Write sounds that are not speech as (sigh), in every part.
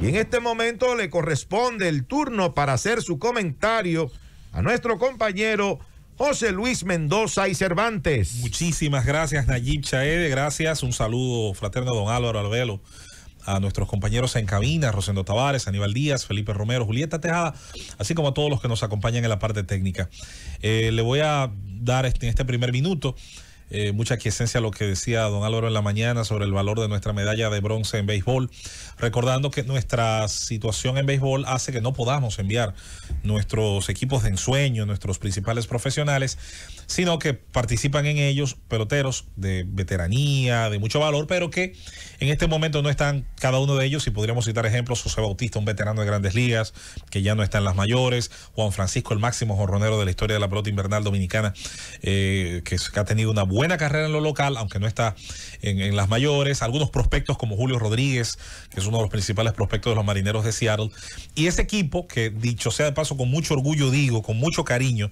Y en este momento le corresponde el turno para hacer su comentario a nuestro compañero José Luis Mendoza y Cervantes. Muchísimas gracias, Nayib Chaede. Gracias. Un saludo fraterno a don Álvaro Albelo, a nuestros compañeros en cabina, Rosendo Tavares, Aníbal Díaz, Felipe Romero, Julieta Tejada, así como a todos los que nos acompañan en la parte técnica. Eh, le voy a dar este, en este primer minuto eh, mucha quiesencia a lo que decía don Álvaro en la mañana sobre el valor de nuestra medalla de bronce en béisbol, recordando que nuestra situación en béisbol hace que no podamos enviar nuestros equipos de ensueño, nuestros principales profesionales, sino que participan en ellos peloteros de veteranía, de mucho valor, pero que en este momento no están cada uno de ellos, y podríamos citar ejemplos, José Bautista, un veterano de grandes ligas, que ya no está en las mayores, Juan Francisco, el máximo jorronero de la historia de la pelota invernal dominicana, eh, que ha tenido una buena buena carrera en lo local, aunque no está en, las mayores. Algunos prospectos como Julio Rodríguez, que es uno de los principales prospectos de los marineros de Seattle. Y ese equipo, que dicho sea de paso, con mucho orgullo digo, con mucho cariño,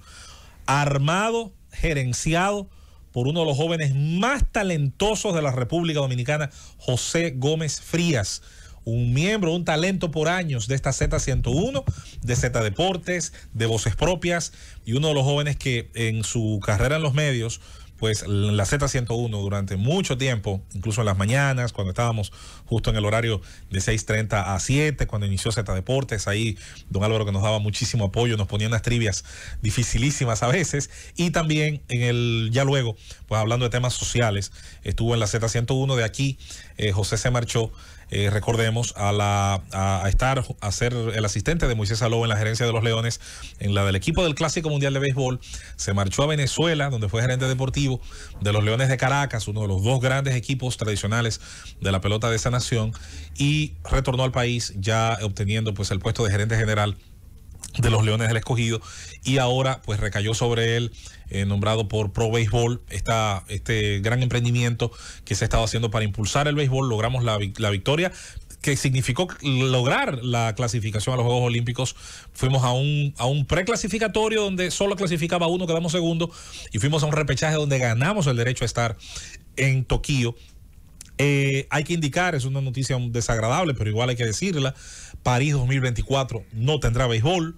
armado, gerenciado por uno de los jóvenes más talentosos de la República Dominicana, José Gómez Frías un miembro, un talento por años de esta Z101, de Z Deportes, de Voces Propias, y uno de los jóvenes que en su carrera en los medios pues la Z101 durante mucho tiempo, incluso en las mañanas, cuando estábamos justo en el horario de 6.30 a 7, cuando inició Z Deportes, ahí don Álvaro que nos daba muchísimo apoyo, nos ponía unas trivias dificilísimas a veces, y también en el, ya luego, pues hablando de temas sociales, estuvo en la Z101 de aquí eh, José se marchó, eh, recordemos, a, la, a, estar, a ser el asistente de Moisés Aló en la gerencia de los Leones, en la del equipo del Clásico Mundial de Béisbol. Se marchó a Venezuela, donde fue gerente deportivo de los Leones de Caracas, uno de los dos grandes equipos tradicionales de la pelota de esa nación, y retornó al país ya obteniendo pues el puesto de gerente general de los Leones del Escogido y ahora pues recayó sobre él, eh, nombrado por Pro Béisbol, este gran emprendimiento que se ha estado haciendo para impulsar el béisbol, logramos la, victoria que significó lograr la clasificación a los Juegos Olímpicos. Fuimos a un, a un preclasificatorio donde solo clasificaba uno, quedamos segundo, y fuimos a un repechaje donde ganamos el derecho a estar en Tokio. Eh, hay que indicar, es una noticia desagradable, pero igual hay que decirla, París 2024 no tendrá béisbol.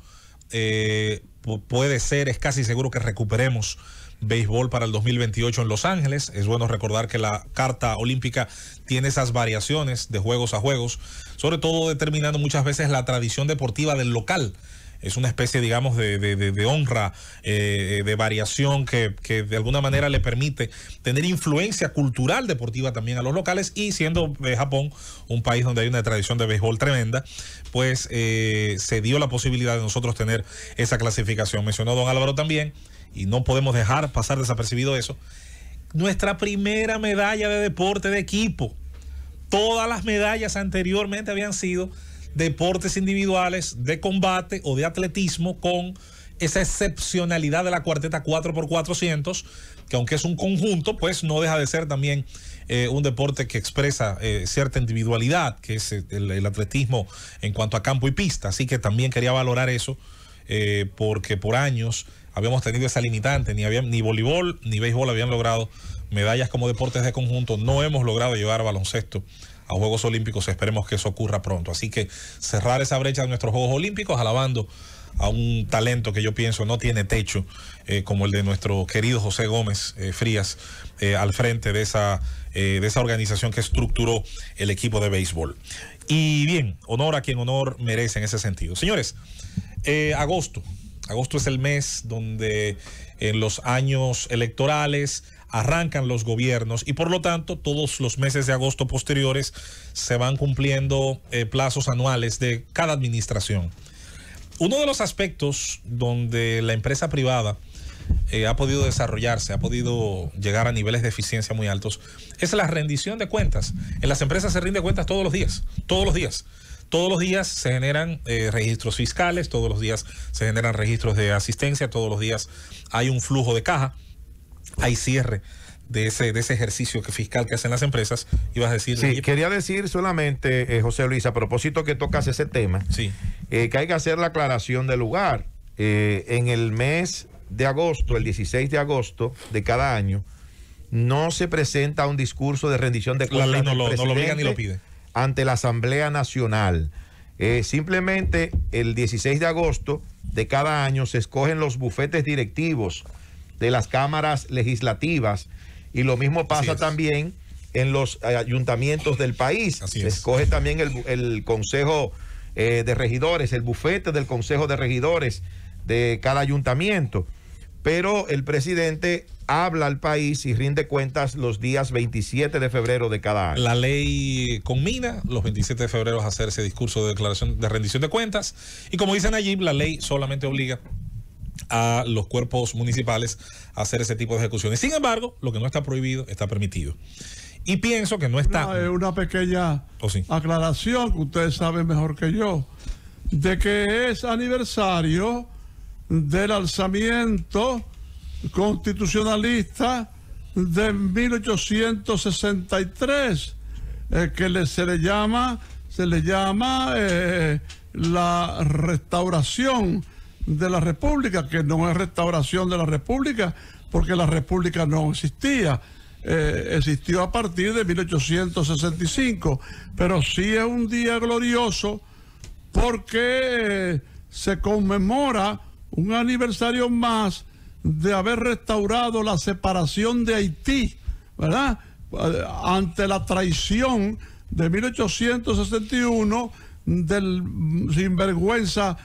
Eh, puede ser, es casi seguro que recuperemos béisbol para el 2028 en Los Ángeles. Es bueno recordar que la Carta Olímpica tiene esas variaciones de juegos a juegos, sobre todo determinando muchas veces la tradición deportiva del local es una especie, digamos, de, honra, eh, eh, de variación que, de alguna manera le permite tener influencia cultural deportiva también a los locales y siendo eh, Japón un país donde hay una tradición de béisbol tremenda, pues se dio la posibilidad de nosotros tener esa clasificación. Mencionó don Álvaro también, y no podemos dejar pasar desapercibido eso, nuestra primera medalla de deporte de equipo. Todas las medallas anteriormente habían sido deportes individuales de combate o de atletismo con esa excepcionalidad de la cuarteta 4x400, que aunque es un conjunto, pues no deja de ser también eh, un deporte que expresa eh, cierta individualidad, que es eh, el, atletismo en cuanto a campo y pista. Así que también quería valorar eso, porque por años habíamos tenido esa limitante, ni, había, ni voleibol ni béisbol habían logrado medallas como deportes de conjunto, no hemos logrado llevar baloncesto a Juegos Olímpicos. Esperemos que eso ocurra pronto. Así que cerrar esa brecha de nuestros Juegos Olímpicos alabando a un talento que yo pienso no tiene techo, eh, como el de nuestro querido José Gómez eh, Frías, eh, al frente de esa, de esa organización que estructuró el equipo de béisbol. Y bien, honor a quien honor merece en ese sentido. Señores, agosto, Agosto es el mes donde en los años electorales arrancan los gobiernos y por lo tanto todos los meses de agosto posteriores se van cumpliendo eh, plazos anuales de cada administración. Uno de los aspectos donde la empresa privada eh, ha podido desarrollarse, ha podido llegar a niveles de eficiencia muy altos, es la rendición de cuentas. En las empresas se rinde cuentas todos los días, todos los días. Todos los días se generan eh, registros fiscales, todos los días se generan registros de asistencia, todos los días hay un flujo de caja, hay cierre de ese, de ese ejercicio fiscal que hacen las empresas, ibas a decir. Sí, quería decir solamente, eh, José Luis, a propósito que tocas ese tema, sí. Eh, que hay que hacer la aclaración del lugar. en el mes de agosto, el 16 de agosto de cada año, no se presenta un discurso de rendición de cuentas. no, lo, no ni lo pide ante la Asamblea Nacional. Eh, simplemente el 16 de agosto de cada año se escogen los bufetes directivos de las cámaras legislativas y lo mismo pasa también en los eh, ayuntamientos del país. se escoge también el, Consejo eh, de Regidores, el bufete del Consejo de Regidores de cada ayuntamiento pero el presidente habla al país y rinde cuentas los días 27 de febrero de cada año. La ley conmina los 27 de febrero a hacer ese discurso de declaración de rendición de cuentas y como dicen allí, la ley solamente obliga a los cuerpos municipales a hacer ese tipo de ejecuciones. Sin embargo, lo que no está prohibido está permitido. Y pienso que no está... una pequeña oh, aclaración que ustedes saben mejor que yo, de que es aniversario del alzamiento constitucionalista de 1863, eh, que se le llama, se le llama eh, la restauración de la República, que no es restauración de la República, porque la República no existía. Eh, existió a partir de 1865, pero sí es un día glorioso porque se conmemora un aniversario más de haber restaurado la separación de Haití, ¿verdad? Eh, ante la traición de 1861 del sinvergüenza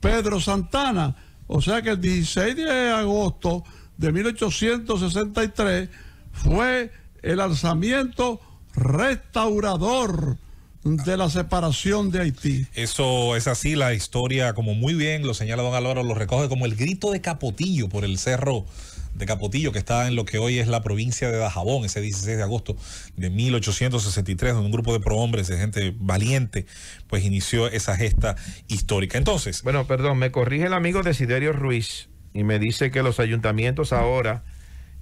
Pedro Santana. O sea que el 16 de agosto de 1863 fue el alzamiento restaurador de la separación de Haití. Eso es así, la historia, como muy bien lo señala don Álvaro, lo recoge como el grito de Capotillo por el cerro de Capotillo, que está en lo que hoy es la provincia de Dajabón, ese 16 de agosto de 1863, donde un grupo de prohombres, de gente valiente, pues inició esa gesta histórica. Entonces. Bueno, perdón, me corrige el amigo Desiderio Ruiz y me dice que los ayuntamientos ahora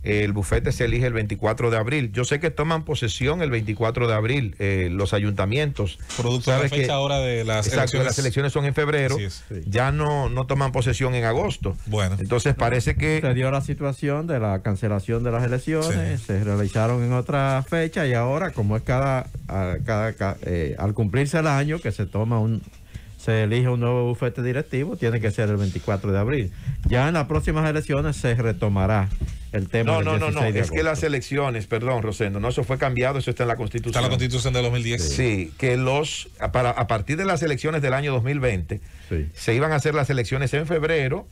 el bufete se elige el 24 de abril. Yo sé que toman posesión el 24 de abril eh, los ayuntamientos. Producto de la fecha que, ahora de las elecciones. Las elecciones son en febrero. Ya no, no toman posesión en agosto. Bueno. Entonces parece que. Se dio la situación de la cancelación de las elecciones, se realizaron en otra fecha y ahora, como es cada, cada eh, al cumplirse el año, que se toma un, se elige un nuevo bufete directivo, tiene que ser el 24 de abril. Ya en las próximas elecciones se retomará el tema. No, no, no, no, es que las elecciones, perdón, Rosendo, no, eso fue cambiado, eso está en la Constitución. Está en la Constitución de 2010. Sí, que los, para, a partir de las elecciones del año 2020, se iban a hacer las elecciones en febrero.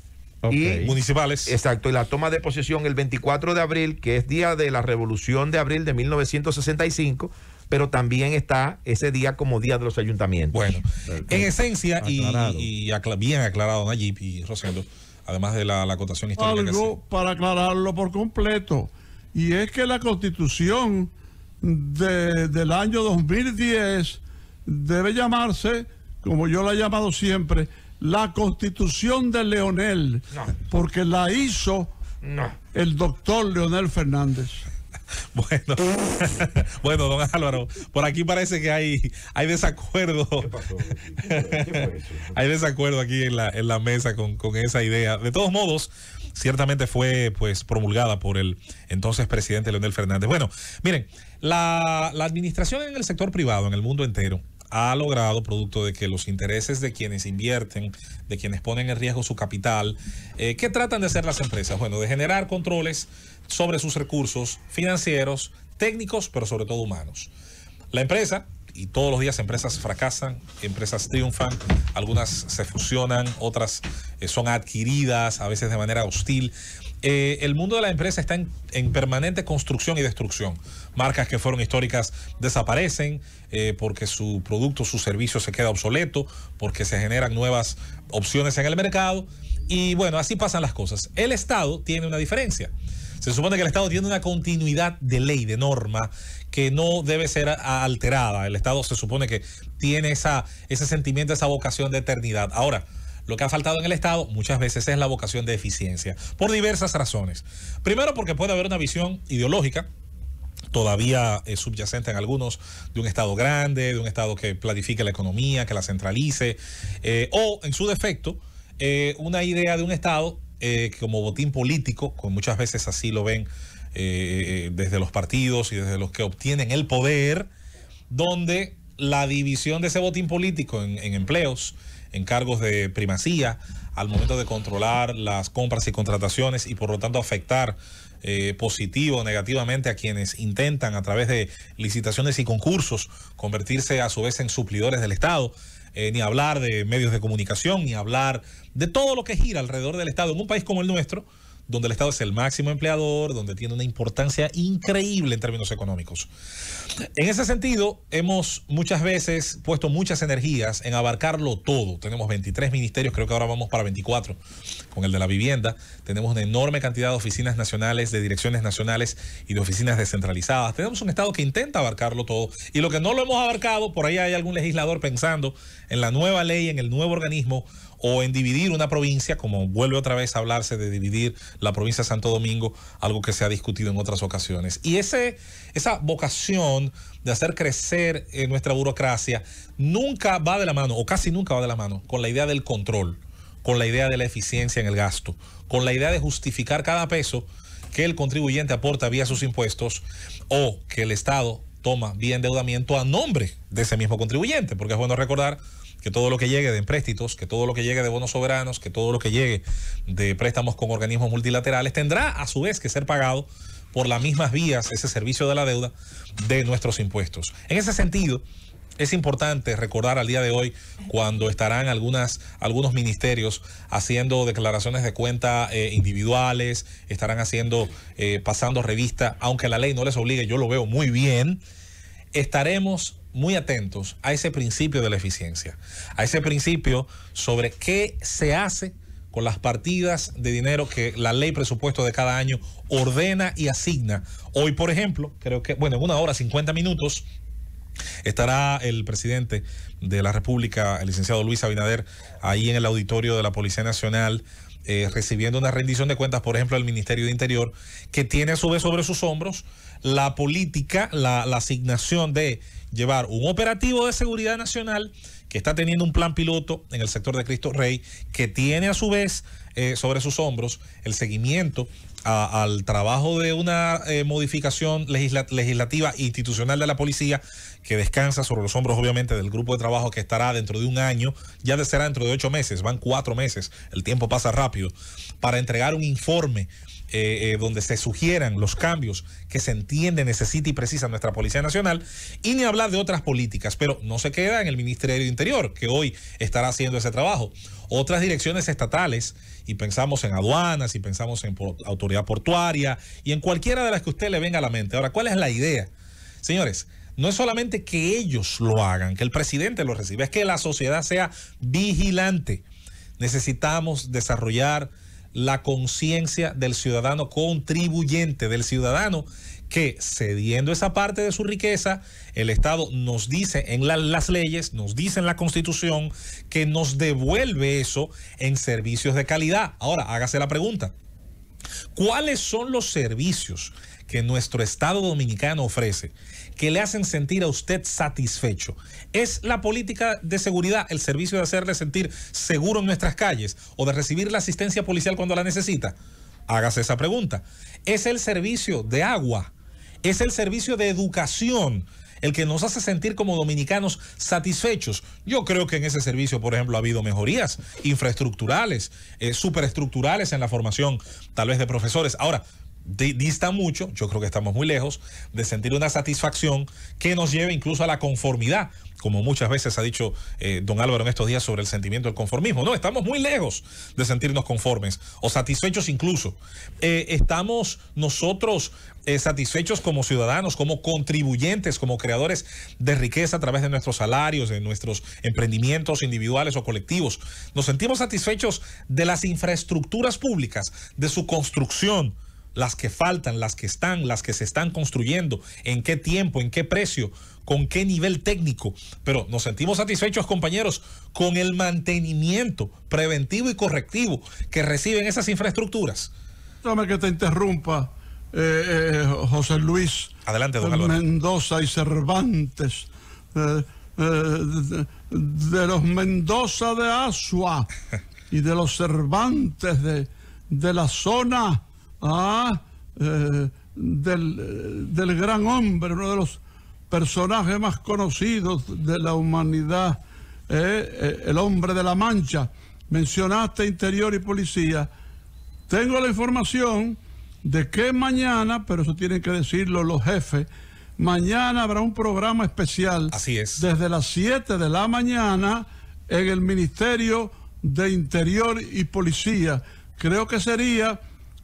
Y, municipales. Exacto, y la toma de posesión el 24 de abril, que es día de la revolución de abril de 1965, pero también está ese día como día de los ayuntamientos. Bueno, en esencia, y, bien aclarado Nayib y Rosendo, además de la, acotación histórica. Algo para aclararlo por completo, y es que la constitución del año 2010 debe llamarse, como yo la he llamado siempre, la constitución de Leonel, porque la hizo el doctor Leonel Fernández. (laughs) Bueno, (laughs) bueno, don Álvaro, por aquí parece que hay, hay desacuerdo. (laughs) hay desacuerdo aquí en la, en la mesa con, esa idea. De todos modos, ciertamente fue pues promulgada por el entonces presidente Leonel Fernández. Bueno, miren, la administración en el sector privado, en el mundo entero, ha logrado producto de que los intereses de quienes invierten, de quienes ponen en riesgo su capital, eh, ¿qué tratan de hacer las empresas? Bueno, de generar controles sobre sus recursos financieros, técnicos, pero sobre todo humanos. La empresa, y todos los días empresas fracasan, empresas triunfan, algunas se fusionan, otras eh, son adquiridas, a veces de manera hostil. Eh, el mundo de la empresa está en, permanente construcción y destrucción. Marcas que fueron históricas desaparecen eh, porque su producto, su servicio se queda obsoleto, porque se generan nuevas opciones en el mercado. Y bueno, así pasan las cosas. El Estado tiene una diferencia. Se supone que el Estado tiene una continuidad de ley, de norma, que no debe ser alterada. El Estado se supone que tiene esa, ese sentimiento, esa vocación de eternidad. Ahora, lo que ha faltado en el Estado muchas veces es la vocación de eficiencia, por diversas razones. Primero porque puede haber una visión ideológica todavía eh, subyacente en algunos, de un Estado grande, de un Estado que planifique la economía, que la centralice, eh, o en su defecto, eh, una idea de un Estado como botín político, como muchas veces así lo ven desde los partidos y desde los que obtienen el poder, donde la división de ese botín político en empleos, encargos de primacía al momento de controlar las compras y contrataciones y por lo tanto afectar eh, positivo o negativamente a quienes intentan a través de licitaciones y concursos convertirse a su vez en suplidores del Estado, eh, ni hablar de medios de comunicación, ni hablar de todo lo que gira alrededor del Estado en un país como el nuestro, donde el Estado es el máximo empleador, donde tiene una importancia increíble en términos económicos. En ese sentido, hemos muchas veces puesto muchas energías en abarcarlo todo. Tenemos 23 ministerios, creo que ahora vamos para 24 con el de la vivienda. Tenemos una enorme cantidad de oficinas nacionales, de direcciones nacionales y de oficinas descentralizadas. Tenemos un Estado que intenta abarcarlo todo. Y lo que no lo hemos abarcado, por ahí hay algún legislador pensando en la nueva ley, en el nuevo organismo o en dividir una provincia, como vuelve otra vez a hablarse de dividir la provincia de Santo Domingo, algo que se ha discutido en otras ocasiones. Y esa vocación de hacer crecer eh, nuestra burocracia nunca va de la mano, o casi nunca va de la mano, con la idea del control, con la idea de la eficiencia en el gasto, con la idea de justificar cada peso que el contribuyente aporta vía sus impuestos o que el Estado toma vía endeudamiento a nombre de ese mismo contribuyente, porque es bueno recordar que todo lo que llegue de empréstitos, que todo lo que llegue de bonos soberanos, que todo lo que llegue de préstamos con organismos multilaterales, tendrá a su vez que ser pagado por las mismas vías, ese servicio de la deuda, de nuestros impuestos. En ese sentido, es importante recordar al día de hoy cuando estarán algunas, algunos ministerios haciendo declaraciones de cuenta eh, individuales, estarán haciendo, eh, pasando revista, aunque la ley no les obligue, yo lo veo muy bien, estaremos muy atentos a ese principio de la eficiencia, a ese principio sobre qué se hace con las partidas de dinero que la ley presupuesto de cada año ordena y asigna. Hoy, por ejemplo, creo que, bueno, en una hora, 50 minutos, Estará el presidente de la República, el licenciado Luis Abinader, ahí en el auditorio de la Policía Nacional, eh, recibiendo una rendición de cuentas, por ejemplo, del Ministerio de Interior, que tiene a su vez sobre sus hombros la política, la asignación de llevar un operativo de seguridad nacional que está teniendo un plan piloto en el sector de Cristo Rey, que tiene a su vez eh, sobre sus hombros el seguimiento al trabajo de una eh, modificación legislativa institucional de la policía que descansa sobre los hombros obviamente del grupo de trabajo que estará dentro de un año, ya será dentro de ocho meses, van cuatro meses, el tiempo pasa rápido, para entregar un informe eh, eh, donde se sugieran los cambios que se entiende, necesita y precisa nuestra Policía Nacional, y ni hablar de otras políticas, pero no se queda en el Ministerio de Interior, que hoy estará haciendo ese trabajo. Otras direcciones estatales, y pensamos en aduanas, y pensamos en autoridad portuaria, y en cualquiera de las que usted le venga a la mente. Ahora, ¿cuál es la idea? Señores, no es solamente que ellos lo hagan, que el presidente lo reciba, es que la sociedad sea vigilante. Necesitamos desarrollar la conciencia del ciudadano contribuyente, del ciudadano que cediendo esa parte de su riqueza, el Estado nos dice en las leyes, nos dice en la Constitución, que nos devuelve eso en servicios de calidad. Ahora, hágase la pregunta, ¿cuáles son los servicios que nuestro Estado dominicano ofrece que le hacen sentir a usted satisfecho. ¿Es la política de seguridad el servicio de hacerle sentir seguro en nuestras calles o de recibir la asistencia policial cuando la necesita? Hágase esa pregunta. ¿Es el servicio de agua? ¿Es el servicio de educación? el que nos hace sentir como dominicanos satisfechos. Yo creo que en ese servicio, por ejemplo, ha habido mejorías infraestructurales, eh, superestructurales en la formación tal vez de profesores. Ahora, dista mucho, yo creo que estamos muy lejos, de sentir una satisfacción que nos lleve incluso a la conformidad, como muchas veces ha dicho eh, don Álvaro en estos días sobre el sentimiento del conformismo. No, estamos muy lejos de sentirnos conformes o satisfechos incluso. Eh, estamos nosotros eh, satisfechos como ciudadanos, como contribuyentes, como creadores de riqueza a través de nuestros salarios, de nuestros emprendimientos individuales o colectivos. Nos sentimos satisfechos de las infraestructuras públicas, de su construcción las que faltan, las que están, las que se están construyendo, en qué tiempo, en qué precio, con qué nivel técnico. Pero nos sentimos satisfechos, compañeros, con el mantenimiento preventivo y correctivo que reciben esas infraestructuras. Dame que te interrumpa, eh, eh, José Luis. Adelante, don Mendoza y Cervantes. Eh, de, los Mendoza de Asua (laughs) y de los Cervantes de, de la zona ah, eh, eh, del, gran hombre, uno de los personajes más conocidos de la humanidad, eh, el hombre de la mancha. Mencionaste interior y policía. Tengo la información de que mañana, pero eso tienen que decirlo los jefes, mañana habrá un programa especial. Así es. Desde las 7 de la mañana en el Ministerio de Interior y Policía. Creo que sería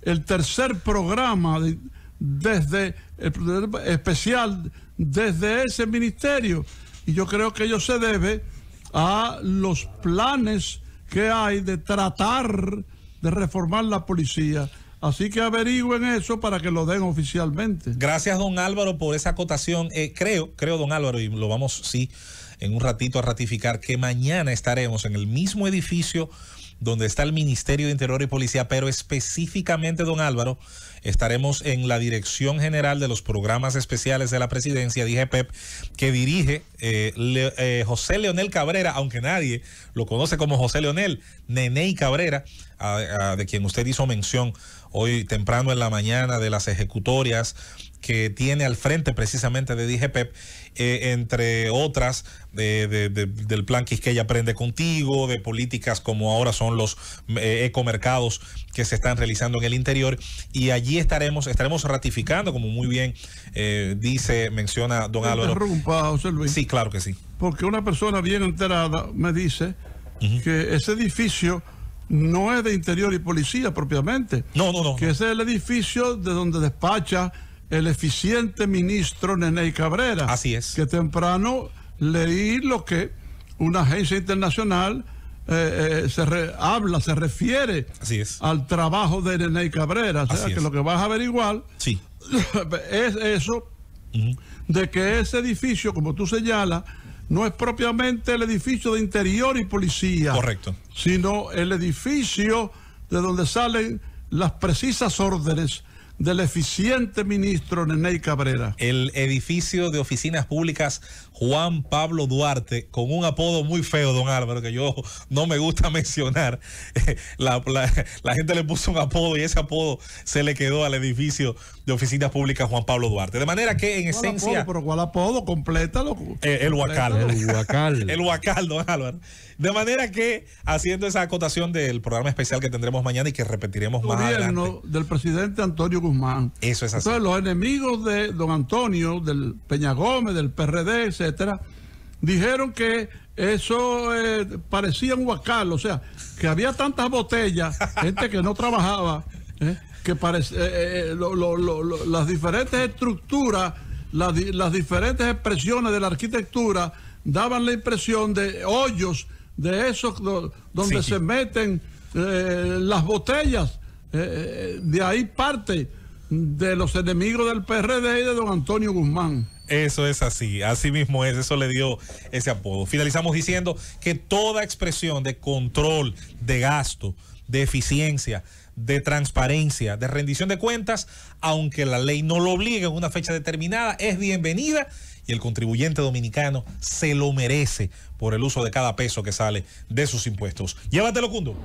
el tercer programa desde el, especial desde ese ministerio. Y yo creo que ello se debe a los planes que hay de tratar de reformar la policía. Así que averigüen eso para que lo den oficialmente. Gracias, don Álvaro, por esa acotación. Eh, creo, creo, don Álvaro, y lo vamos, sí, en un ratito a ratificar, que mañana estaremos en el mismo edificio donde está el Ministerio de Interior y Policía, pero específicamente, don Álvaro, estaremos en la Dirección General de los Programas Especiales de la Presidencia, dije Pep, que dirige eh, eh, José Leonel Cabrera, aunque nadie lo conoce como José Leonel, Neney Cabrera, de quien usted hizo mención hoy temprano en la mañana de las ejecutorias que tiene al frente precisamente de DGPEP, eh, entre otras, del plan Quisqueya Aprende Contigo, de políticas como ahora son los eh, ecomercados que se están realizando en el interior. Y allí estaremos, estaremos ratificando, como muy bien eh, dice, menciona don Álvaro. Sí, claro que sí. Porque una persona bien enterada me dice que ese edificio no es de interior y policía propiamente. No, no, no. Que ese es el edificio de donde despacha el eficiente ministro Neney Cabrera. Así es. Que temprano leí lo que una agencia internacional eh, eh, se habla, se refiere al trabajo de Neney Cabrera. O sea, que lo que vas a averiguar sí. (laughs) es eso de que ese edificio, como tú señalas, no es propiamente el edificio de interior y policía. Correcto. Sino el edificio de donde salen las precisas órdenes del eficiente ministro Neney Cabrera. El edificio de oficinas públicas Juan Pablo Duarte, con un apodo muy feo, don Álvaro, que yo no me gusta (laughs) mencionar. (laughs) La, la, gente le puso un apodo y ese apodo se le quedó al edificio de oficinas públicas Juan Pablo Duarte. De manera que, en esencia. Apodo, pero ¿cuál apodo? Complétalo. Eh, el Huacal. El Huacal. (laughs) el Huacal, don Álvaro. De manera que, haciendo esa acotación del programa especial que tendremos mañana y que repetiremos más gobierno del presidente Antonio Guzmán. Eso es así. los enemigos de don Antonio, del Peña Gómez, del PRD, etcétera, dijeron que eso eh, parecía un huacal, o sea, que había tantas botellas, (laughs) gente que no trabajaba, eh, que parece, eh, las diferentes estructuras, las diferentes expresiones de la arquitectura daban la impresión de hoyos de esos donde se meten eh, las botellas. Eh, eh, de ahí parte de los enemigos del PRD y de don Antonio Guzmán. Eso es así, así mismo es, eso le dio ese apodo. Finalizamos diciendo que toda expresión de control, de gasto, de eficiencia, de transparencia, de rendición de cuentas, aunque la ley no lo obligue en una fecha determinada, es bienvenida y el contribuyente dominicano se lo merece por el uso de cada peso que sale de sus impuestos. Llévatelo, Cundo.